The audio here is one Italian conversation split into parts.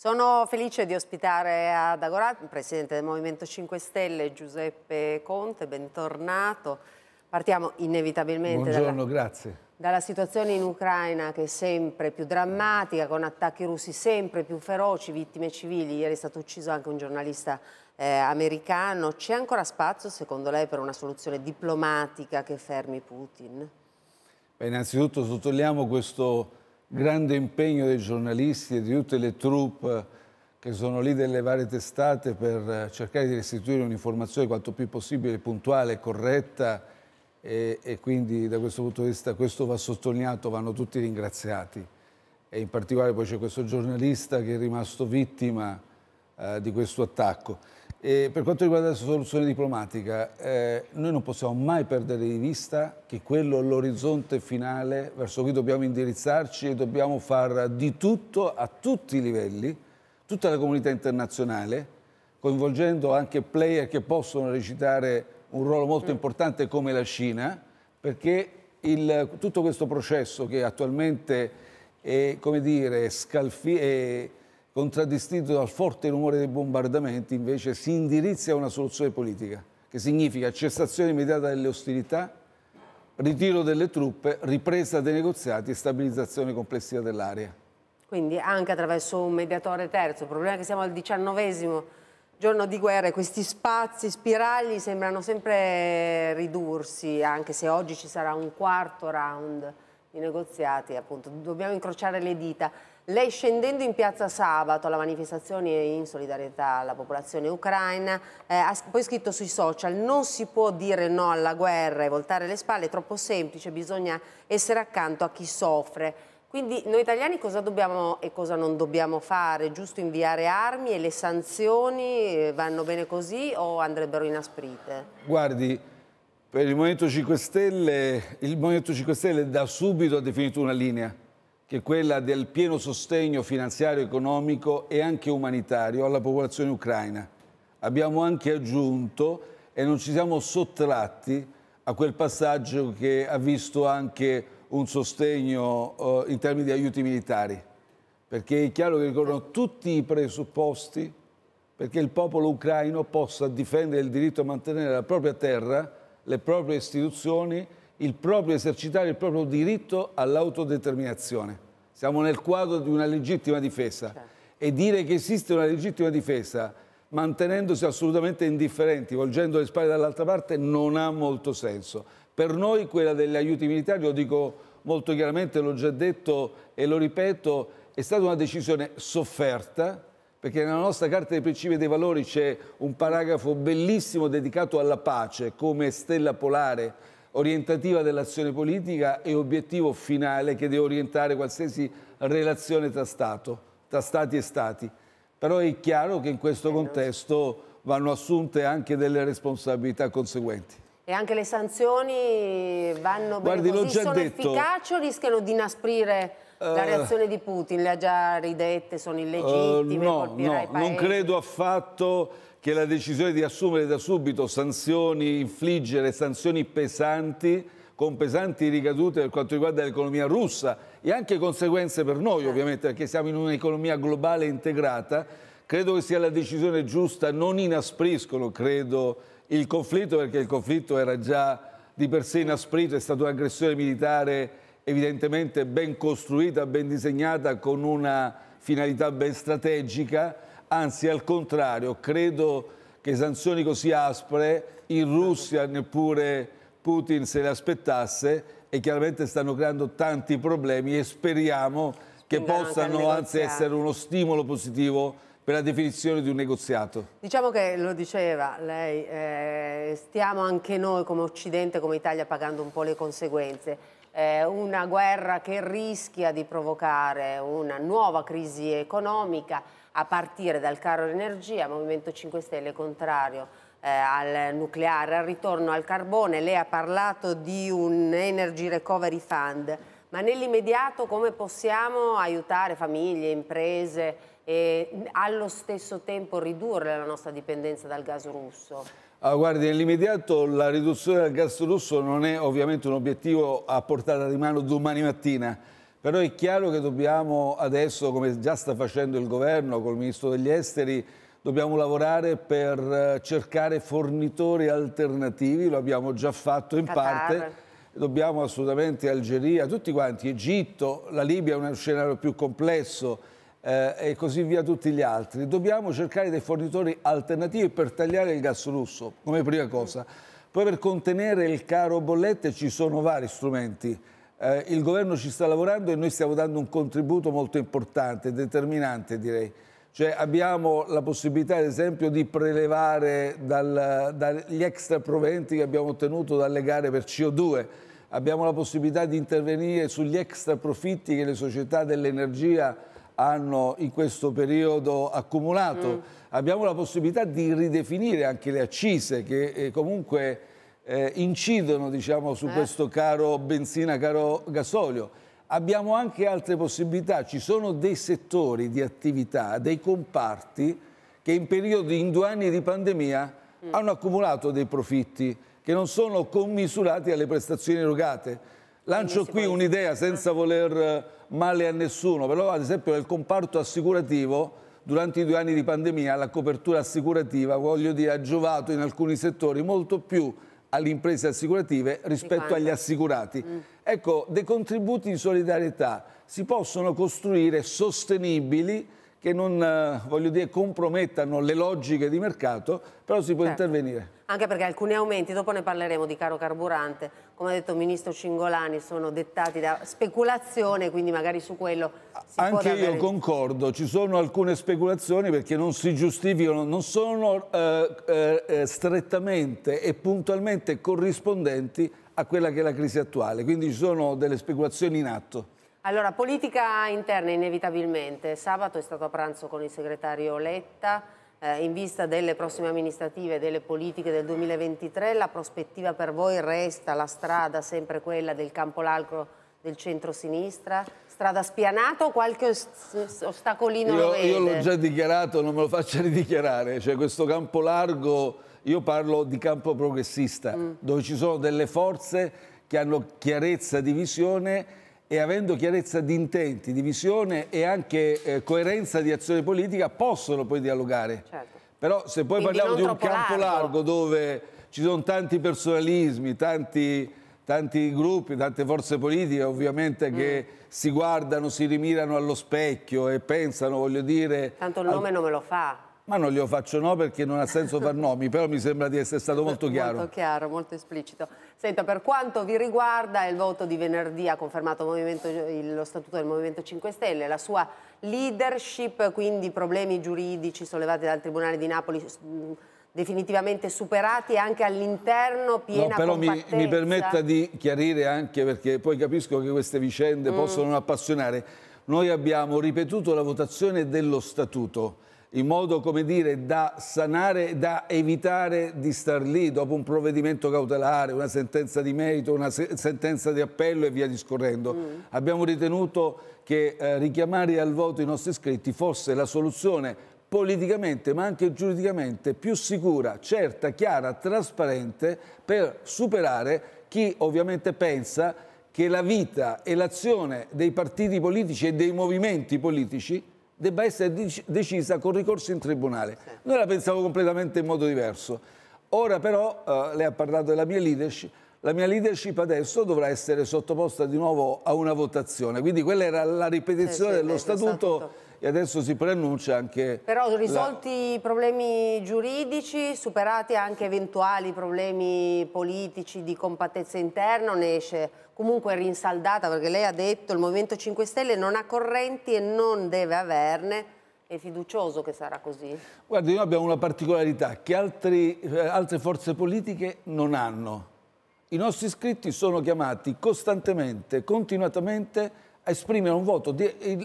Sono felice di ospitare ad Agorà il Presidente del Movimento 5 Stelle Giuseppe Conte, bentornato. Partiamo inevitabilmente dalla, dalla, situazione in Ucraina che è sempre più drammatica, con attacchi russi sempre più feroci, vittime civili, ieri è stato ucciso anche un giornalista eh, americano. C'è ancora spazio secondo lei per una soluzione diplomatica che fermi Putin? Beh, innanzitutto sottolineiamo questo grande impegno dei giornalisti e di tutte le troupe che sono lì delle varie testate per eh, cercare di restituire un'informazione quanto più possibile puntuale, corretta e, e, quindi da questo punto di vista questo va sottolineato, vanno tutti ringraziati e in particolare poi c'è questo giornalista che è rimasto vittima eh, di questo attacco. E per quanto riguarda la soluzione diplomatica, eh, noi non possiamo mai perdere di vista che quello è l'orizzonte finale verso cui dobbiamo indirizzarci e dobbiamo fare di tutto a tutti i livelli, tutta la comunità internazionale, coinvolgendo anche player che possono recitare un ruolo molto importante come la Cina, perché il, tutto questo processo che attualmente è, come dire, scalfi, è, contraddistinto dal forte rumore dei bombardamenti, invece si indirizza a una soluzione politica, che significa cessazione immediata delle ostilità, ritiro delle truppe, ripresa dei negoziati e stabilizzazione complessiva dell'area. Quindi anche attraverso un mediatore terzo, il problema è che siamo al diciannovesimo giorno di guerra e questi spazi spiragli sembrano sempre ridursi, anche se oggi ci sarà un quarto round di negoziati, appunto dobbiamo incrociare le dita. Lei scendendo in piazza sabato alla manifestazione in solidarietà alla popolazione ucraina, eh, ha poi scritto sui social non si può dire no alla guerra e voltare le spalle, è troppo semplice, bisogna essere accanto a chi soffre. Quindi noi italiani cosa dobbiamo e cosa non dobbiamo fare? Giusto inviare armi e le sanzioni eh, vanno bene così o andrebbero inasprite? Guardi, per il Movimento 5 Stelle, il Movimento 5 Stelle da subito ha definito una linea che è quella del pieno sostegno finanziario, economico e anche umanitario alla popolazione ucraina. Abbiamo anche aggiunto e non ci siamo sottratti a quel passaggio che ha visto anche un sostegno eh, in termini di aiuti militari, perché è chiaro che ricorrono tutti i presupposti perché il popolo ucraino possa difendere il diritto a mantenere la propria terra, le proprie istituzioni il proprio esercitare il proprio diritto all'autodeterminazione. Siamo nel quadro di una legittima difesa certo. e dire che esiste una legittima difesa mantenendosi assolutamente indifferenti, volgendo le spalle dall'altra parte, non ha molto senso. Per noi quella degli aiuti militari, lo dico molto chiaramente, l'ho già detto e lo ripeto, è stata una decisione sofferta, perché nella nostra Carta dei Principi e dei Valori c'è un paragrafo bellissimo dedicato alla pace come stella polare orientativa dell'azione politica e obiettivo finale che deve orientare qualsiasi relazione tra, stato, tra Stati e Stati. Però è chiaro che in questo contesto vanno assunte anche delle responsabilità conseguenti. E anche le sanzioni vanno Guardi, bene così, sono detto, efficaci o rischiano di inasprire uh, la eh, reazione di Putin? Le ha già ridette, sono eh, illegittime, uh, no, no, non credo affatto che la decisione di assumere da subito sanzioni, infliggere sanzioni pesanti, con pesanti ricadute per quanto riguarda l'economia russa e anche conseguenze per noi certo. ovviamente perché siamo in un'economia globale integrata, credo che sia la decisione giusta, non inaspriscono credo il conflitto perché il conflitto era già di per sé inasprito, è stata un'aggressione militare evidentemente ben costruita, ben disegnata con una finalità ben strategica Anzi, al contrario, credo che sanzioni così aspre in Russia neppure Putin se le aspettasse e chiaramente stanno creando tanti problemi e speriamo che possano anzi essere uno stimolo positivo per la definizione di un negoziato. Diciamo che lo diceva lei, eh, stiamo anche noi come Occidente, come Italia, pagando un po' le conseguenze. Eh, una guerra che rischia di provocare una nuova crisi economica, a partire dal caro energia, Movimento 5 Stelle contrario eh, al nucleare, al ritorno al carbone, lei ha parlato di un Energy Recovery Fund, ma nell'immediato come possiamo aiutare famiglie, imprese e allo stesso tempo ridurre la nostra dipendenza dal gas russo? Ah, guardi, nell'immediato la riduzione del gas russo non è ovviamente un obiettivo a portata di mano domani mattina, però è chiaro che dobbiamo adesso, come già sta facendo il governo col ministro degli esteri, dobbiamo lavorare per eh, cercare fornitori alternativi, lo abbiamo già fatto in Qatar. parte. Dobbiamo assolutamente Algeria, tutti quanti, Egitto, la Libia è uno scenario più complesso eh, e così via tutti gli altri. Dobbiamo cercare dei fornitori alternativi per tagliare il gas russo, come prima cosa. Poi per contenere il caro bollette ci sono vari strumenti eh, il governo ci sta lavorando e noi stiamo dando un contributo molto importante, determinante direi. Cioè abbiamo la possibilità, ad esempio, di prelevare dal, dagli extra proventi che abbiamo ottenuto dalle gare per CO2. Abbiamo la possibilità di intervenire sugli extra profitti che le società dell'energia hanno in questo periodo accumulato. Mm. Abbiamo la possibilità di ridefinire anche le accise che eh, comunque eh, incidono diciamo, su eh. questo caro benzina, caro gasolio. Abbiamo anche altre possibilità, ci sono dei settori di attività, dei comparti che in periodi, in due anni di pandemia, mm. hanno accumulato dei profitti che non sono commisurati alle prestazioni erogate. Lancio qui un'idea eh. senza voler eh, male a nessuno, però ad esempio nel comparto assicurativo durante i due anni di pandemia la copertura assicurativa, voglio dire, ha giovato in alcuni settori molto più alle imprese assicurative rispetto agli assicurati. Mm. Ecco, dei contributi di solidarietà si possono costruire sostenibili che non, eh, voglio dire, compromettano le logiche di mercato, però si può certo. intervenire. Anche perché alcuni aumenti, dopo ne parleremo di caro carburante, come ha detto il ministro Cingolani, sono dettati da speculazione, quindi magari su quello si Anche davvero... io concordo, ci sono alcune speculazioni perché non si giustificano, non sono eh, eh, eh, strettamente e puntualmente corrispondenti a quella che è la crisi attuale, quindi ci sono delle speculazioni in atto. Allora, politica interna inevitabilmente. Sabato è stato a pranzo con il segretario Letta eh, in vista delle prossime amministrative e delle politiche del 2023. La prospettiva per voi resta la strada sempre quella del campo l'alcro del centro-sinistra? Strada spianata o qualche ostacolino io, Io l'ho già dichiarato, non me lo faccia ridichiarare. Cioè questo campo largo, io parlo di campo progressista, mm. dove ci sono delle forze che hanno chiarezza di visione e avendo chiarezza di intenti, di visione e anche eh, coerenza di azione politica possono poi dialogare. Certo. Però se poi Quindi parliamo di un campo largo. largo. dove ci sono tanti personalismi, tanti, tanti gruppi, tante forze politiche ovviamente mm. che si guardano, si rimirano allo specchio e pensano, voglio dire... Tanto il nome al... non me lo fa. Ma non glielo faccio no perché non ha senso far nomi, però mi sembra di essere stato molto chiaro. Molto chiaro, molto esplicito. Senta, per quanto vi riguarda, il voto di venerdì ha confermato il, lo statuto del Movimento 5 Stelle, la sua leadership, quindi problemi giuridici sollevati dal Tribunale di Napoli definitivamente superati anche all'interno piena no, però mi, mi, permetta di chiarire anche perché poi capisco che queste vicende mm. possono appassionare. Noi abbiamo ripetuto la votazione dello statuto in modo, come dire, da sanare, da evitare di star lì dopo un provvedimento cautelare, una sentenza di merito, una se sentenza di appello e via discorrendo. Mm. Abbiamo ritenuto che eh, richiamare al voto i nostri iscritti fosse la soluzione politicamente ma anche giuridicamente più sicura, certa, chiara, trasparente per superare chi ovviamente pensa che la vita e l'azione dei partiti politici e dei movimenti politici debba essere decisa con ricorso in tribunale. Noi la pensavo completamente in modo diverso. Ora però, eh, lei ha parlato della mia leadership, la mia leadership adesso dovrà essere sottoposta di nuovo a una votazione, quindi quella era la ripetizione sì, sì, dello statuto esatto e adesso si preannuncia anche... Però risolti i la... problemi giuridici, superati anche eventuali problemi politici di compattezza interna, ne esce comunque rinsaldata perché lei ha detto il Movimento 5 Stelle non ha correnti e non deve averne è fiducioso che sarà così? Guardi, noi abbiamo una particolarità che altri, eh, altre forze politiche non hanno. I nostri iscritti sono chiamati costantemente, continuatamente a esprimere un voto,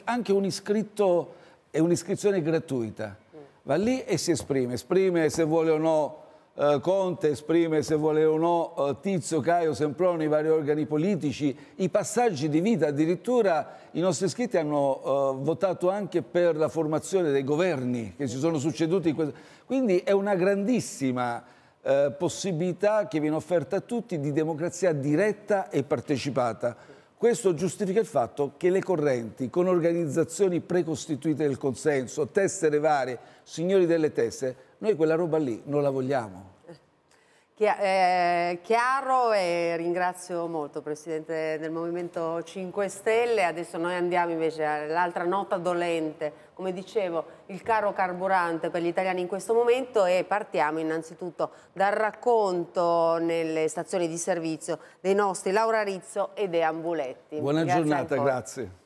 anche un iscritto è un'iscrizione gratuita, va lì e si esprime, esprime se vuole o no eh, Conte, esprime se vuole o no eh, Tizio, Caio, Semproni, i vari organi politici, i passaggi di vita, addirittura i nostri iscritti hanno eh, votato anche per la formazione dei governi che si sono succeduti. Quindi è una grandissima eh, possibilità che viene offerta a tutti di democrazia diretta e partecipata. Questo giustifica il fatto che le correnti con organizzazioni precostituite del consenso, tessere varie, signori delle tessere, noi quella roba lì non la vogliamo. Eh, chiaro e ringrazio molto Presidente del Movimento 5 Stelle. Adesso noi andiamo invece all'altra nota dolente, come dicevo il caro carburante per gli italiani in questo momento e partiamo innanzitutto dal racconto nelle stazioni di servizio dei nostri Laura Rizzo e De Ambuletti. Buona grazie giornata, ancora. grazie.